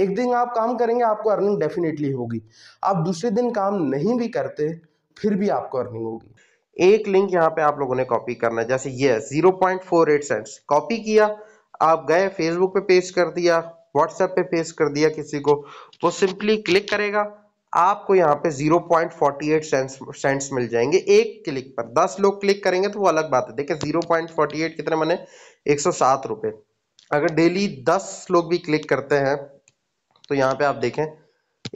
एक दिन आप काम करेंगे आपको अर्निंग डेफिनेटली होगी आप दूसरे दिन काम नहीं भी करते फिर भी आपको अर्निंग होगी एक लिंक यहाँ पे आप लोगों ने कॉपी करना जैसे ये zero point four eight cents copy किया आप गए फेसबुक पे पेस्ट कर दिया व्हाट्सएप पे पेस्ट कर दिया किसी को वो सिंपली क्लिक करेगा आपको यहाँ पे 0.48 सेंट्स सेंट्स मिल जाएंगे एक क्लिक पर 10 लोग क्लिक करेंगे तो वो अलग बात है देखिए 0.48 कितने मैंने एक 107 रुपए अगर डेली 10 लोग भी क्लिक करते हैं तो यहाँ पे आप देखें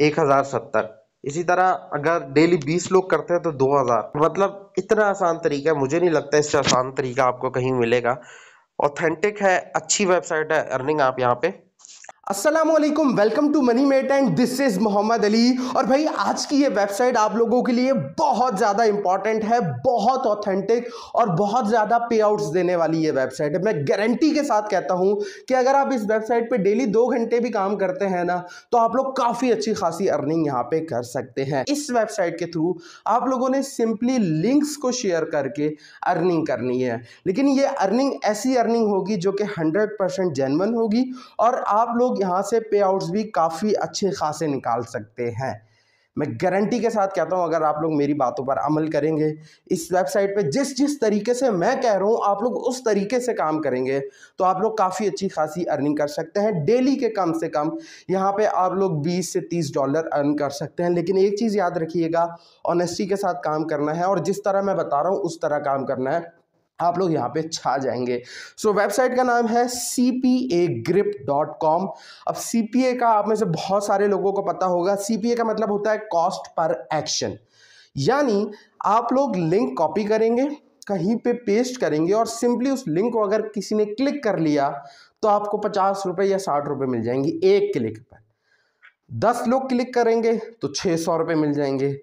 एक हजार सत्तर इसी तरह अगर डेली बीस लोग करते हैं तो दो हजार मतलब इतना आसान तरीका है मुझे नहीं लगता इससे आसान तरीका आपको कहीं मिलेगा ऑथेंटिक है अच्छी वेबसाइट है अर्निंग आप यहाँ पे असलम welcome to money mate and this is Mohammad Ali और भाई आज की ये वेबसाइट आप लोगों के लिए बहुत ज़्यादा इंपॉर्टेंट है बहुत ऑथेंटिक और बहुत ज़्यादा पे आउट्स देने वाली ये वेबसाइट है मैं गारंटी के साथ कहता हूँ कि अगर आप इस वेबसाइट पे डेली दो घंटे भी काम करते हैं ना तो आप लोग काफ़ी अच्छी खासी अर्निंग यहाँ पे कर सकते हैं इस वेबसाइट के थ्रू आप लोगों ने सिंपली लिंक्स को शेयर करके अर्निंग करनी है लेकिन ये अर्निंग ऐसी अर्निंग होगी जो कि हंड्रेड परसेंट जेनवन होगी और आप लोग लोग यहाँ से पे आउट्स भी काफ़ी अच्छे खासे निकाल सकते हैं मैं गारंटी के साथ कहता हूँ अगर आप लोग मेरी बातों पर अमल करेंगे इस वेबसाइट पे जिस जिस तरीके से मैं कह रहा हूँ आप लोग उस तरीके से काम करेंगे तो आप लोग काफ़ी अच्छी खासी अर्निंग कर सकते हैं डेली के कम से कम यहाँ पे आप लोग 20 से 30 डॉलर अर्न कर सकते हैं लेकिन एक चीज़ याद रखिएगा ऑनेस्टी के साथ काम करना है और जिस तरह मैं बता रहा हूँ उस तरह काम करना है आप लोग यहाँ पे छा जाएंगे सो so, वेबसाइट का नाम है सी ग्रिप डॉट कॉम अब सी का आप में से बहुत सारे लोगों को पता होगा सी का मतलब होता है कॉस्ट पर एक्शन यानी आप लोग लिंक कॉपी करेंगे कहीं पे पेस्ट करेंगे और सिंपली उस लिंक को अगर किसी ने क्लिक कर लिया तो आपको पचास रुपये या साठ रुपये मिल जाएंगी एक क्लिक पर दस लोग क्लिक करेंगे तो छः सौ रुपये मिल जाएंगे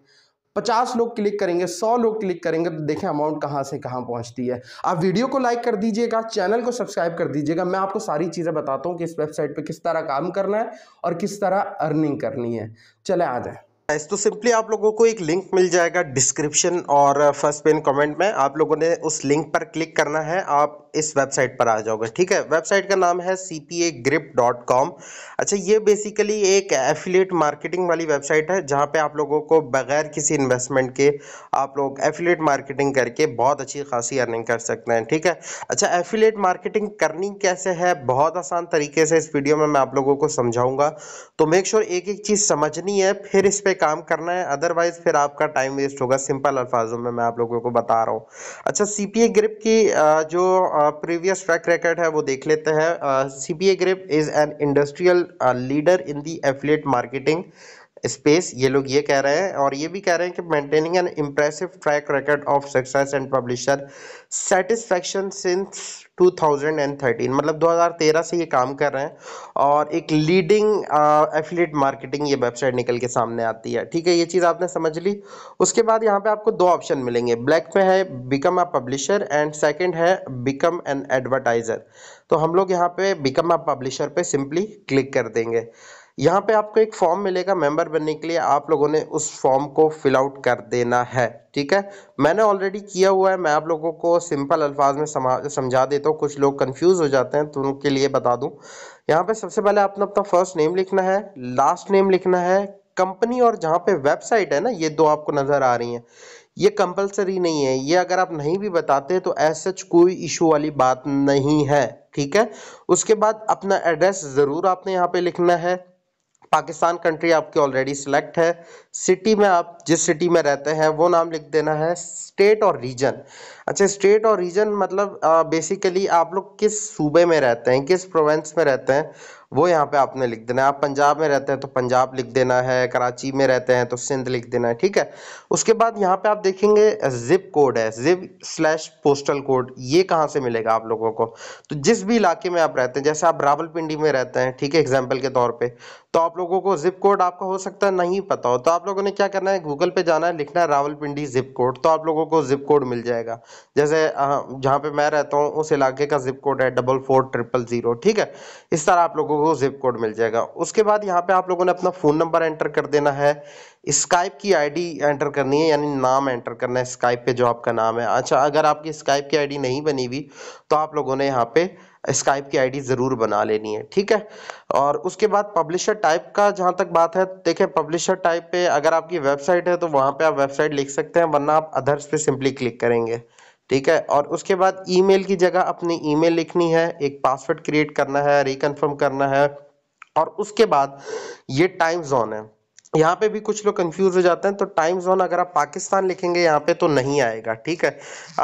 पचास लोग क्लिक करेंगे सौ लोग क्लिक करेंगे तो देखें अमाउंट कहाँ से कहाँ पहुँचती है आप वीडियो को लाइक कर दीजिएगा चैनल को सब्सक्राइब कर दीजिएगा मैं आपको सारी चीज़ें बताता हूँ कि इस वेबसाइट पर किस तरह काम करना है और किस तरह अर्निंग करनी है चले आ जाए गाइस तो सिंपली आप लोगों को एक लिंक मिल जाएगा डिस्क्रिप्शन और फर्स्ट पेन कमेंट में आप लोगों ने उस लिंक पर क्लिक करना है आप इस वेबसाइट पर आ जाओगे ठीक है वेबसाइट का नाम है C P A grip dot com अच्छा ये बेसिकली एक एफिलेट मार्केटिंग वाली वेबसाइट है जहाँ पे आप लोगों को बगैर किसी इन्वेस्टमेंट के आप लोग एफिलेट मार्केटिंग करके बहुत अच्छी खासी अर्निंग कर सकते हैं ठीक है अच्छा एफिलेट मार्केटिंग करनी कैसे है बहुत आसान तरीके से इस वीडियो में मैं आप लोगों को समझाऊंगा तो मेक श्योर sure एक एक चीज़ समझनी है फिर इस पर काम करना है अदरवाइज फिर आपका टाइम वेस्ट होगा सिंपल अल्फाजों में मैं आप लोगों को बता रहा हूँ अच्छा सीपीए ग्रिप की जो प्रीवियस ट्रैक रिकॉर्ड है वो देख लेते हैं CPA grip is an industrial leader in the affiliate marketing space ये लोग ये कह रहे हैं और ये भी कह रहे हैं कि maintaining an impressive track record of success and publisher satisfaction since 2013 मतलब 2013 से ये काम कर रहे हैं और एक लीडिंग एफिलेट मार्केटिंग ये वेबसाइट निकल के सामने आती है ठीक है ये चीज़ आपने समझ ली उसके बाद यहाँ पे आपको दो ऑप्शन मिलेंगे ब्लैक में है become a publisher and second है बिकम एन एडवर्टाइज़र तो हम लोग यहाँ पे बिकम अ पब्लिशर पे सिंपली क्लिक कर देंगे यहाँ पे आपको एक फॉर्म मिलेगा मेंबर बनने के लिए आप लोगों ने उस फॉर्म को फिल आउट कर देना है ठीक है मैंने ऑलरेडी किया हुआ है मैं आप लोगों को सिंपल अल्फाज में समझा देता हूँ कुछ लोग कंफ्यूज हो जाते हैं तो उनके लिए बता दूँ यहाँ पे सबसे पहले आपने अपना फर्स्ट नेम लिखना है लास्ट नेम लिखना है कंपनी और जहाँ पे वेबसाइट है ना ये दो आपको नज़र आ रही हैं ये कंपलसरी नहीं है ये अगर आप नहीं भी बताते तो ऐसे कोई इशू वाली बात नहीं है ठीक है उसके बाद अपना एड्रेस ज़रूर आपने यहाँ पे लिखना है पाकिस्तान कंट्री आपकी ऑलरेडी सिलेक्ट है सिटी में आप जिस सिटी में रहते हैं वो नाम लिख देना है स्टेट और रीजन अच्छा स्टेट और रीजन मतलब बेसिकली आप लोग किस सूबे में रहते हैं किस प्रोवेंस में रहते हैं वो यहाँ पे आपने लिख देना है आप पंजाब में रहते हैं तो पंजाब लिख देना है कराची में रहते हैं तो सिंध लिख देना है ठीक है उसके बाद यहाँ पे आप देखेंगे जिप कोड है जिप स्लैश पोस्टल कोड ये कहाँ से मिलेगा आप लोगों को तो जिस भी इलाके में आप रहते हैं जैसे आप रावलपिंडी में रहते हैं ठीक है एग्जाम्पल के तौर पर तो आप लोगों को जिप कोड आपका हो सकता है नहीं पता हो तो आप लोगों ने क्या करना है गूगल पे जाना है लिखना है रावलपिंडी जिप कोड तो आप लोगों को जिप कोड मिल जाएगा जैसे जहाँ पे मैं रहता हूँ उस इलाके का जिप कोड है डबल फोर ट्रिपल ज़ीरो ठीक है इस तरह आप लोगों को जिप कोड मिल जाएगा उसके बाद यहाँ पे आप लोगों ने अपना फ़ोन नंबर एंटर कर देना है स्काइप की आईडी एंटर करनी है यानी नाम एंटर करना है स्काइप पे जो आपका नाम है अच्छा अगर आपकी स्काइप की आईडी नहीं बनी हुई तो आप लोगों ने यहाँ पे स्काइप की आईडी ज़रूर बना लेनी है ठीक है और उसके बाद पब्लिशर टाइप का जहाँ तक बात है देखें पब्लिशर टाइप पे अगर आपकी वेबसाइट है तो वहाँ पे आप वेबसाइट लिख सकते हैं वरना आप अदर्स पे सिंपली क्लिक करेंगे ठीक है और उसके बाद ईमेल की जगह अपनी ईमेल लिखनी है एक पासवर्ड क्रिएट करना है रिकनफर्म करना है और उसके बाद ये टाइम जोन है यहाँ पे भी कुछ लोग कंफ्यूज हो जाते हैं तो टाइम जोन अगर आप पाकिस्तान लिखेंगे यहाँ पे तो नहीं आएगा ठीक है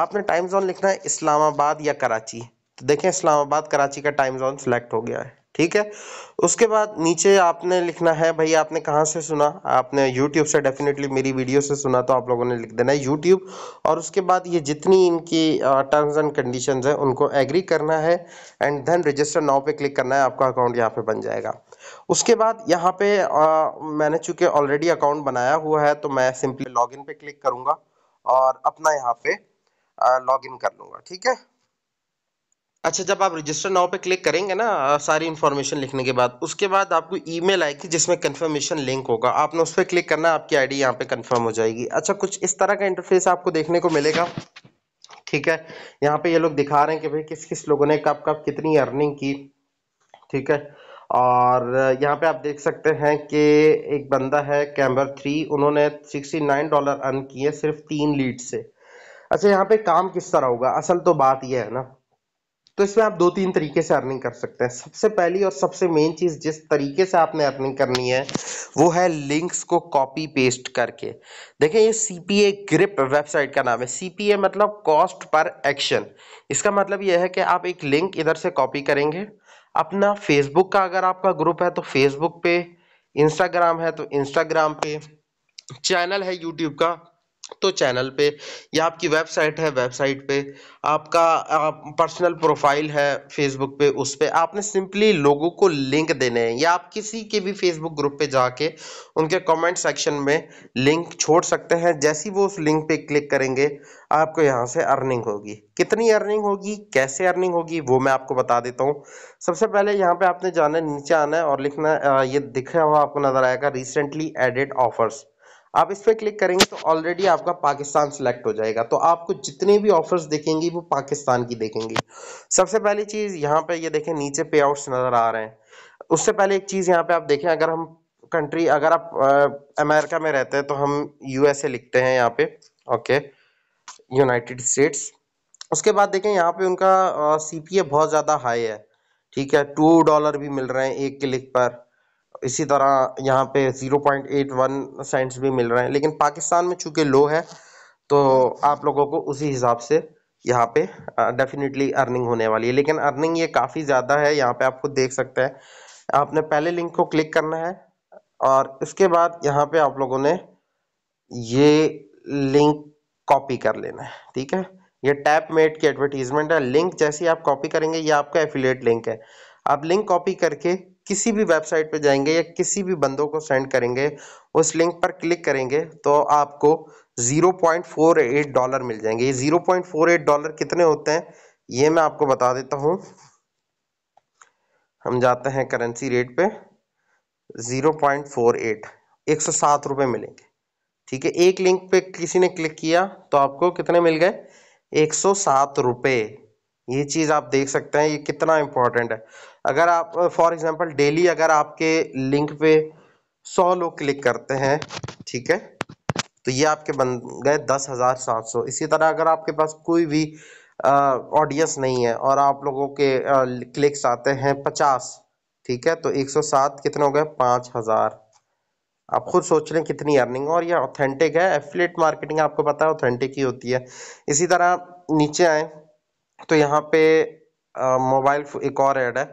आपने टाइम जोन लिखना है इस्लामाबाद या कराची तो देखें इस्लामाबाद कराची का टाइम जोन सिलेक्ट हो गया है ठीक है उसके बाद नीचे आपने लिखना है भाई आपने कहाँ से सुना आपने YouTube से डेफिनेटली मेरी वीडियो से सुना तो आप लोगों ने लिख देना है YouTube और उसके बाद ये जितनी इनकी टर्म्स एंड कंडीशंस है उनको एग्री करना है एंड देन रजिस्टर नाव पे क्लिक करना है आपका अकाउंट यहाँ पे बन जाएगा उसके बाद यहाँ पे आ, मैंने चूँकि ऑलरेडी अकाउंट बनाया हुआ है तो मैं सिंपली लॉग पे क्लिक करूँगा और अपना यहाँ पे लॉग कर लूँगा ठीक है अच्छा जब आप रजिस्टर नाव पे क्लिक करेंगे ना सारी इन्फॉर्मेशन लिखने के बाद उसके बाद आपको ईमेल आएगी जिसमें कंफर्मेशन लिंक होगा आपने उस पर क्लिक करना आपकी आईडी यहाँ पे कंफर्म हो जाएगी अच्छा कुछ इस तरह का इंटरफेस आपको देखने को मिलेगा ठीक है यहाँ पे ये लोग दिखा रहे हैं कि भाई किस किस लोगों ने कब कब कितनी अर्निंग की ठीक है और यहाँ पे आप देख सकते हैं कि एक बंदा है कैम्बर थ्री उन्होंने सिक्सटी नाइन डॉलर अर्न किए सिर्फ तीन लीड से अच्छा यहाँ पे काम किस तरह होगा असल तो बात यह है ना तो इसमें आप दो तीन तरीके से अर्निंग कर सकते हैं सबसे पहली और सबसे मेन चीज़ जिस तरीके से आपने अर्निंग करनी है वो है लिंक्स को कॉपी पेस्ट करके देखें ये C P A grip website का नाम है सी पी ए मतलब कॉस्ट पर एक्शन इसका मतलब ये है कि आप एक लिंक इधर से कॉपी करेंगे अपना फेसबुक का अगर आपका ग्रुप है तो फेसबुक पे इंस्टाग्राम है तो इंस्टाग्राम पे चैनल है यूट्यूब का तो चैनल पे या आपकी वेबसाइट है वेबसाइट पे आपका पर्सनल प्रोफाइल है फेसबुक पे उस पर आपने सिंपली लोगों को लिंक देने हैं या आप किसी के भी फेसबुक ग्रुप पे जाके उनके कमेंट सेक्शन में लिंक छोड़ सकते हैं जैसी वो उस लिंक पे क्लिक करेंगे आपको यहाँ से अर्निंग होगी कितनी अर्निंग होगी कैसे अर्निंग होगी वो मैं आपको बता देता हूँ सबसे पहले यहाँ पर आपने जाना है नीचे आना है और लिखना ये दिखा हुआ आपको नज़र आएगा रिसेंटली एडिड ऑफर्स आप इस पर क्लिक करेंगे तो ऑलरेडी आपका पाकिस्तान सेलेक्ट हो जाएगा तो आपको जितने भी ऑफर्स देखेंगी वो पाकिस्तान की देखेंगी सबसे पहली चीज़ यहाँ पे ये देखें नीचे पे आउट्स नज़र आ रहे हैं उससे पहले एक चीज़ यहाँ पे आप देखें अगर हम कंट्री अगर आप अमेरिका में रहते हैं तो हम यूएसए लिखते हैं यहाँ पे ओके यूनाइटेड स्टेट्स उसके बाद देखें यहाँ पे उनका सी बहुत ज़्यादा हाई है ठीक है टू डॉलर भी मिल रहे हैं एक क्लिक पर इसी तरह यहाँ पे zero point eight one cents भी मिल रहे हैं लेकिन पाकिस्तान में चूंकि लो है तो आप लोगों को उसी हिसाब से यहाँ पे डेफिनेटली अर्निंग होने वाली है लेकिन अर्निंग ये काफ़ी ज़्यादा है यहाँ पे आप खुद देख सकते हैं आपने पहले लिंक को क्लिक करना है और उसके बाद यहाँ पे आप लोगों ने ये लिंक कॉपी कर लेना है ठीक है ये टैप मेड की एडवर्टीजमेंट है लिंक जैसे आप कॉपी करेंगे ये आपका एफिलेट लिंक है आप लिंक कॉपी करके किसी भी वेबसाइट पर जाएंगे या किसी भी बंदों को सेंड करेंगे उस लिंक पर क्लिक करेंगे तो आपको 0.48 डॉलर मिल जाएंगे ये 0.48 डॉलर कितने होते हैं ये मैं आपको बता देता हूँ हम जाते हैं करेंसी रेट पे 0.48 एक सौ सात मिलेंगे ठीक है एक लिंक पे किसी ने क्लिक किया तो आपको कितने मिल गए एक सौ सात रुपये ये चीज़ आप देख सकते हैं ये कितना इम्पोर्टेंट है अगर आप फॉर एग्जांपल डेली अगर आपके लिंक पे सौ लोग क्लिक करते हैं ठीक है तो ये आपके बन गए दस हज़ार सात सौ इसी तरह अगर आपके पास कोई भी ऑडियंस नहीं है और आप लोगों के आ, क्लिक्स आते हैं पचास ठीक है तो एक सौ सात कितने हो गए पाँच हज़ार आप खुद सोच लें कितनी अर्निंग और ये ऑथेंटिक है एफिलेट मार्केटिंग आपको पता है ऑथेंटिक ही होती है इसी तरह नीचे आए तो यहाँ पे मोबाइल एक और एड है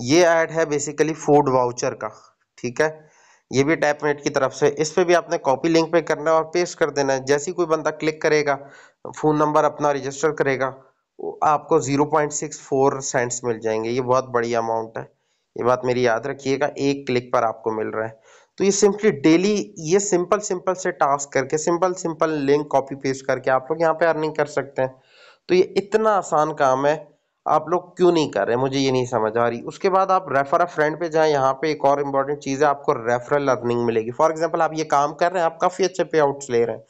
ये ऐड है बेसिकली फूड वाउचर का ठीक है ये भी टैपनेट की तरफ से इस पर भी आपने कॉपी लिंक पे करना है और पेस्ट कर देना है जैसे ही कोई बंदा क्लिक करेगा फ़ोन नंबर अपना रजिस्टर करेगा आपको 0.64 सेंट्स मिल जाएंगे ये बहुत बड़ी अमाउंट है ये बात मेरी याद रखिएगा एक क्लिक पर आपको मिल रहा है तो ये सिंपली डेली ये सिंपल सिंपल से टास्क करके simple simple link copy paste करके आप लोग यहाँ पे अर्निंग कर सकते हैं तो ये इतना आसान काम है आप लोग क्यों नहीं कर रहे मुझे ये नहीं समझ आ रही उसके बाद आप रेफर अ फ्रेंड पे जाएं यहाँ पे एक और इंपॉर्टेंट चीज़ है आपको रेफरल अर्निंग मिलेगी फॉर एग्जांपल आप ये काम कर रहे हैं आप काफ़ी अच्छे पे आउट्स ले रहे हैं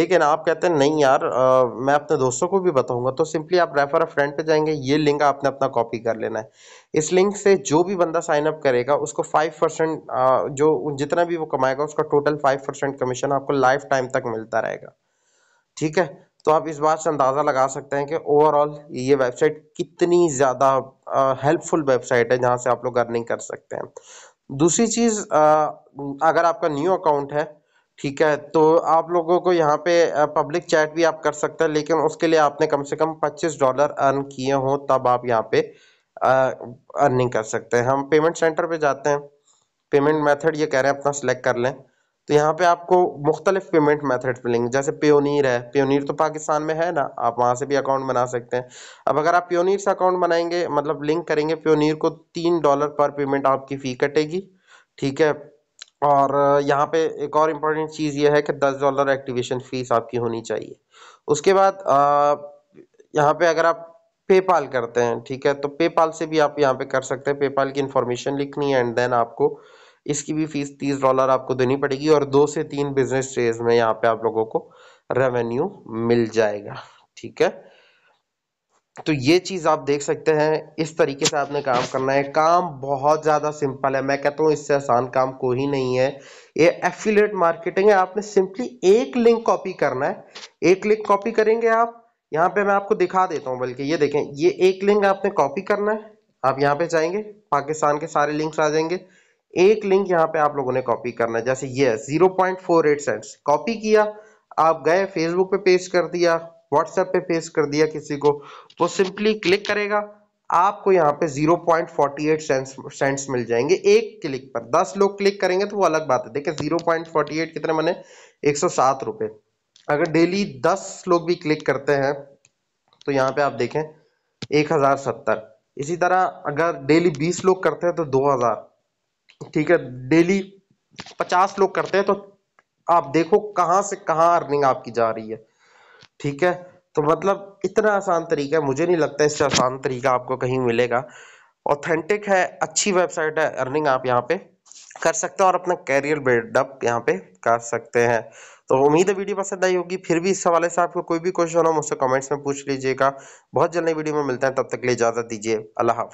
लेकिन आप कहते हैं नहीं यार आ, मैं अपने दोस्तों को भी बताऊंगा तो सिंपली आप रेफर अ फ्रेंड पे जाएंगे ये लिंक आपने अपना कॉपी कर लेना है इस लिंक से जो भी बंदा साइन अप करेगा उसको फाइव परसेंट जो जितना भी वो कमाएगा उसका टोटल फाइव परसेंट कमीशन आपको लाइफ टाइम तक मिलता रहेगा ठीक है तो आप इस बात से अंदाज़ा लगा सकते हैं कि ओवरऑल ये वेबसाइट कितनी ज़्यादा हेल्पफुल वेबसाइट है जहाँ से आप लोग अर्निंग कर सकते हैं दूसरी चीज़ अगर आपका न्यू अकाउंट है ठीक है तो आप लोगों को यहाँ पे पब्लिक चैट भी आप कर सकते हैं लेकिन उसके लिए आपने कम से कम 25 डॉलर अर्न किए हों तब आप यहाँ पे अर्निंग कर सकते हैं हम पेमेंट सेंटर पे जाते हैं पेमेंट मेथड ये कह रहे हैं अपना सिलेक्ट कर लें तो यहाँ पे आपको मुख्तलिफ पेमेंट मेथड्स मिलेंगे जैसे प्योनीर है प्योनीर तो पाकिस्तान में है ना आप वहाँ से भी अकाउंट बना सकते हैं अब अगर आप प्योनीर से अकाउंट बनाएंगे मतलब लिंक करेंगे प्योनीर को तीन डॉलर पर पेमेंट आपकी फ़ी कटेगी ठीक है और यहाँ पे एक और इम्पॉर्टेंट चीज़ ये है कि दस डॉलर एक्टिवेशन फ़ीस आपकी होनी चाहिए उसके बाद यहाँ पे अगर आप पेपाल करते हैं ठीक है तो पेपाल से भी आप यहाँ पे कर सकते हैं पेपाल की इन्फॉर्मेशन लिखनी है एंड देन आपको इसकी भी फीस तीस डॉलर आपको देनी पड़ेगी और दो से तीन बिजनेस डेज में यहाँ पे आप लोगों को रेवेन्यू मिल जाएगा ठीक है तो ये चीज आप देख सकते हैं इस तरीके से आपने काम करना है काम बहुत ज्यादा सिंपल है मैं कहता हूँ इससे आसान काम कोई नहीं है ये एफिलेट मार्केटिंग है आपने सिंपली एक लिंक कॉपी करना है एक लिंक कॉपी करेंगे आप यहाँ पे मैं आपको दिखा देता हूँ बल्कि ये देखें ये एक लिंक आपने कॉपी करना है आप यहाँ पे जाएंगे पाकिस्तान के सारे लिंक्स आ जाएंगे एक लिंक यहाँ पे आप लोगों ने कॉपी करना है जैसे ये zero point four eight cents copy किया आप गए फेसबुक पे पेस्ट कर दिया व्हाट्सएप पे पेस्ट कर दिया किसी को वो सिंपली क्लिक करेगा आपको यहाँ पे 0.48 सेंस सेंट्स मिल जाएंगे एक क्लिक पर 10 लोग क्लिक करेंगे तो वो अलग बात है देखिए 0.48 कितने मैंने एक रुपए अगर डेली 10 लोग भी क्लिक करते हैं तो यहाँ पे आप देखें एक इसी तरह अगर डेली 20 लोग करते हैं तो हजार ठीक है डेली पचास लोग करते हैं तो आप देखो कहाँ से कहाँ अर्निंग आपकी जा रही है ठीक है तो मतलब इतना आसान तरीका है मुझे नहीं लगता इससे आसान तरीका आपको कहीं मिलेगा ऑथेंटिक है अच्छी वेबसाइट है अर्निंग आप यहाँ पे कर सकते हैं और अपना कैरियर बिल्डअप यहाँ पे कर सकते हैं तो उम्मीद है वीडियो पसंद आई होगी फिर भी इस हवाले से आपको कोई भी क्वेश्चन हो मुझसे कमेंट्स में पूछ लीजिएगा बहुत जल्दी वीडियो में मिलते हैं तब तक के लिए इजाज़त दीजिए अल्लाह